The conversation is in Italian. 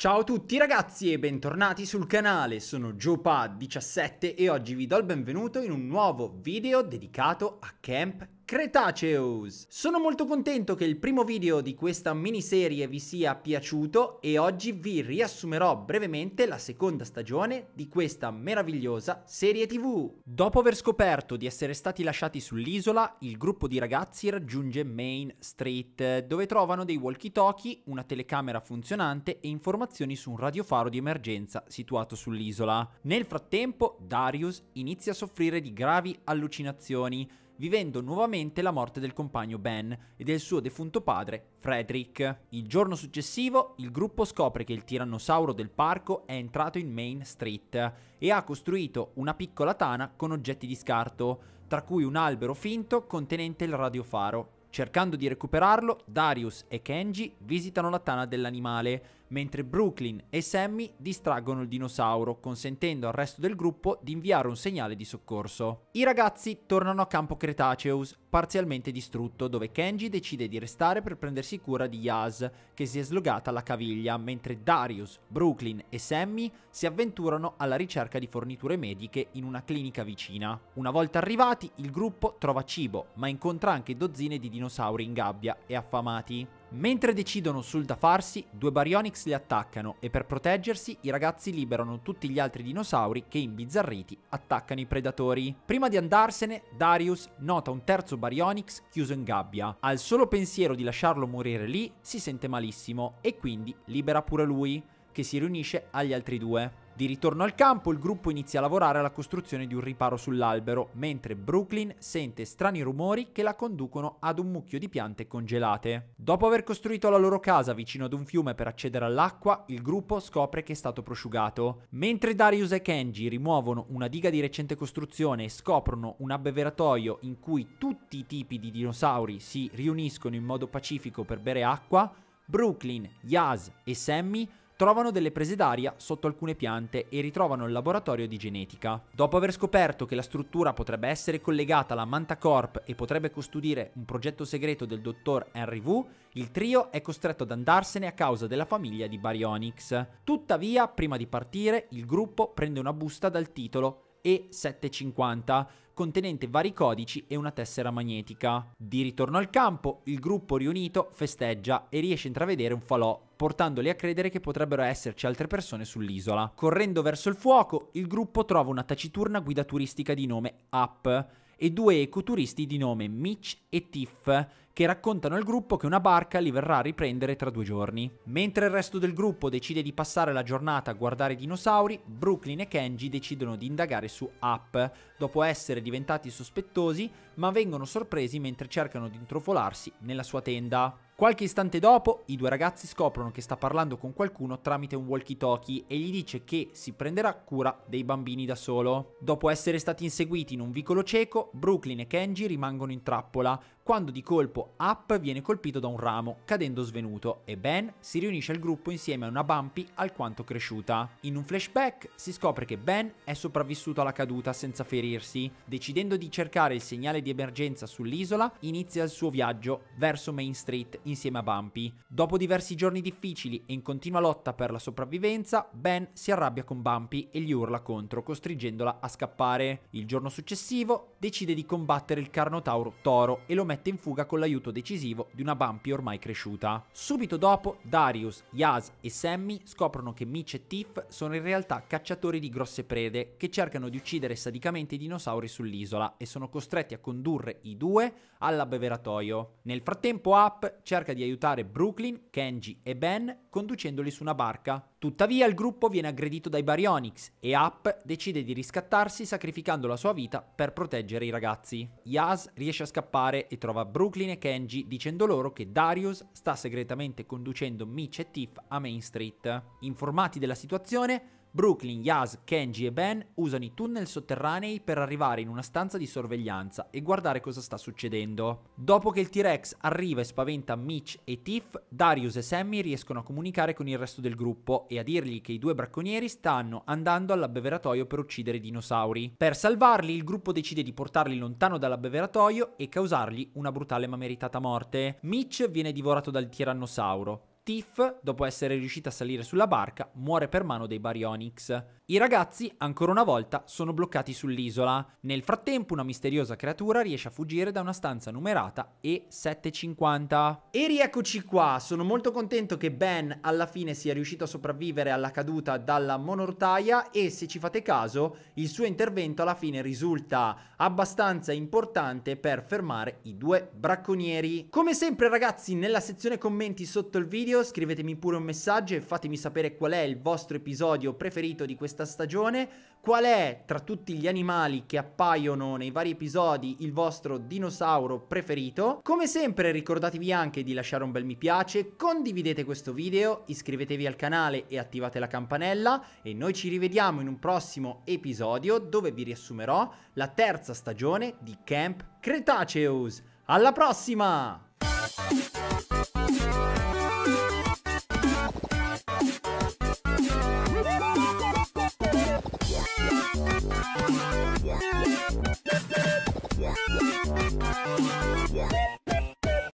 Ciao a tutti ragazzi e bentornati sul canale, sono JoePad17 e oggi vi do il benvenuto in un nuovo video dedicato a Camp Cretaceous! Sono molto contento che il primo video di questa miniserie vi sia piaciuto e oggi vi riassumerò brevemente la seconda stagione di questa meravigliosa serie tv. Dopo aver scoperto di essere stati lasciati sull'isola, il gruppo di ragazzi raggiunge Main Street, dove trovano dei walkie-talkie, una telecamera funzionante e informazioni su un radiofaro di emergenza situato sull'isola. Nel frattempo, Darius inizia a soffrire di gravi allucinazioni, vivendo nuovamente la morte del compagno Ben e del suo defunto padre, Frederick. Il giorno successivo il gruppo scopre che il tirannosauro del parco è entrato in Main Street e ha costruito una piccola tana con oggetti di scarto, tra cui un albero finto contenente il radiofaro. Cercando di recuperarlo, Darius e Kenji visitano la tana dell'animale, mentre Brooklyn e Sammy distraggono il dinosauro, consentendo al resto del gruppo di inviare un segnale di soccorso. I ragazzi tornano a campo Cretaceous, parzialmente distrutto, dove Kenji decide di restare per prendersi cura di Yaz, che si è slogata alla caviglia, mentre Darius, Brooklyn e Sammy si avventurano alla ricerca di forniture mediche in una clinica vicina. Una volta arrivati, il gruppo trova cibo, ma incontra anche dozzine di dinosauri in gabbia e affamati. Mentre decidono sul da farsi, due Baryonyx li attaccano e per proteggersi i ragazzi liberano tutti gli altri dinosauri che imbizzarriti attaccano i predatori. Prima di andarsene, Darius nota un terzo Baryonyx chiuso in gabbia. Al solo pensiero di lasciarlo morire lì si sente malissimo e quindi libera pure lui, che si riunisce agli altri due. Di ritorno al campo, il gruppo inizia a lavorare alla costruzione di un riparo sull'albero, mentre Brooklyn sente strani rumori che la conducono ad un mucchio di piante congelate. Dopo aver costruito la loro casa vicino ad un fiume per accedere all'acqua, il gruppo scopre che è stato prosciugato. Mentre Darius e Kenji rimuovono una diga di recente costruzione e scoprono un abbeveratoio in cui tutti i tipi di dinosauri si riuniscono in modo pacifico per bere acqua, Brooklyn, Yaz e Sammy trovano delle prese d'aria sotto alcune piante e ritrovano il laboratorio di genetica. Dopo aver scoperto che la struttura potrebbe essere collegata alla Mantacorp e potrebbe custodire un progetto segreto del dottor Henry Wu, il trio è costretto ad andarsene a causa della famiglia di Baryonyx. Tuttavia, prima di partire, il gruppo prende una busta dal titolo e 750 contenente vari codici e una tessera magnetica. Di ritorno al campo, il gruppo riunito festeggia e riesce a intravedere un falò, portandoli a credere che potrebbero esserci altre persone sull'isola. Correndo verso il fuoco, il gruppo trova una taciturna guida turistica di nome Up e due ecoturisti di nome Mitch e Tiff, che raccontano al gruppo che una barca li verrà a riprendere tra due giorni. Mentre il resto del gruppo decide di passare la giornata a guardare i dinosauri, Brooklyn e Kenji decidono di indagare su Up, dopo essere diventati sospettosi, ma vengono sorpresi mentre cercano di intrufolarsi nella sua tenda. Qualche istante dopo, i due ragazzi scoprono che sta parlando con qualcuno tramite un walkie-talkie e gli dice che si prenderà cura dei bambini da solo. Dopo essere stati inseguiti in un vicolo cieco, Brooklyn e Kenji rimangono in trappola, quando di colpo Up viene colpito da un ramo, cadendo svenuto, e Ben si riunisce al gruppo insieme a una Bumpy alquanto cresciuta. In un flashback si scopre che Ben è sopravvissuto alla caduta senza ferirsi. Decidendo di cercare il segnale di emergenza sull'isola, inizia il suo viaggio verso Main Street insieme a Bumpy. Dopo diversi giorni difficili e in continua lotta per la sopravvivenza, Ben si arrabbia con Bumpy e gli urla contro, costringendola a scappare. Il giorno successivo decide di combattere il Carnotauro Toro e lo mette mette in fuga con l'aiuto decisivo di una Bumpy ormai cresciuta. Subito dopo, Darius, Yas e Sammy scoprono che Mitch e Tiff sono in realtà cacciatori di grosse prede che cercano di uccidere sadicamente i dinosauri sull'isola e sono costretti a condurre i due all'abbeveratoio. Nel frattempo Up cerca di aiutare Brooklyn, Kenji e Ben conducendoli su una barca. Tuttavia il gruppo viene aggredito dai Baryonyx e Up decide di riscattarsi sacrificando la sua vita per proteggere i ragazzi. Yas riesce a scappare e trova trova Brooklyn e Kenji dicendo loro che Darius sta segretamente conducendo Mitch e Tiff a Main Street. Informati della situazione, Brooklyn, Yas, Kenji e Ben usano i tunnel sotterranei per arrivare in una stanza di sorveglianza e guardare cosa sta succedendo. Dopo che il T-Rex arriva e spaventa Mitch e Tiff, Darius e Sammy riescono a comunicare con il resto del gruppo e a dirgli che i due bracconieri stanno andando all'abbeveratoio per uccidere i dinosauri. Per salvarli, il gruppo decide di portarli lontano dall'abbeveratoio e causargli una brutale ma meritata morte. Mitch viene divorato dal tirannosauro, Tiff, dopo essere riuscita a salire sulla barca, muore per mano dei Baryonyx. I ragazzi, ancora una volta, sono bloccati sull'isola. Nel frattempo una misteriosa creatura riesce a fuggire da una stanza numerata E750. E rieccoci qua, sono molto contento che Ben alla fine sia riuscito a sopravvivere alla caduta dalla monortaia e se ci fate caso il suo intervento alla fine risulta abbastanza importante per fermare i due bracconieri. Come sempre ragazzi nella sezione commenti sotto il video video, scrivetemi pure un messaggio e fatemi sapere qual è il vostro episodio preferito di questa stagione, qual è tra tutti gli animali che appaiono nei vari episodi il vostro dinosauro preferito. Come sempre ricordatevi anche di lasciare un bel mi piace, condividete questo video, iscrivetevi al canale e attivate la campanella e noi ci rivediamo in un prossimo episodio dove vi riassumerò la terza stagione di Camp Cretaceous. Alla prossima!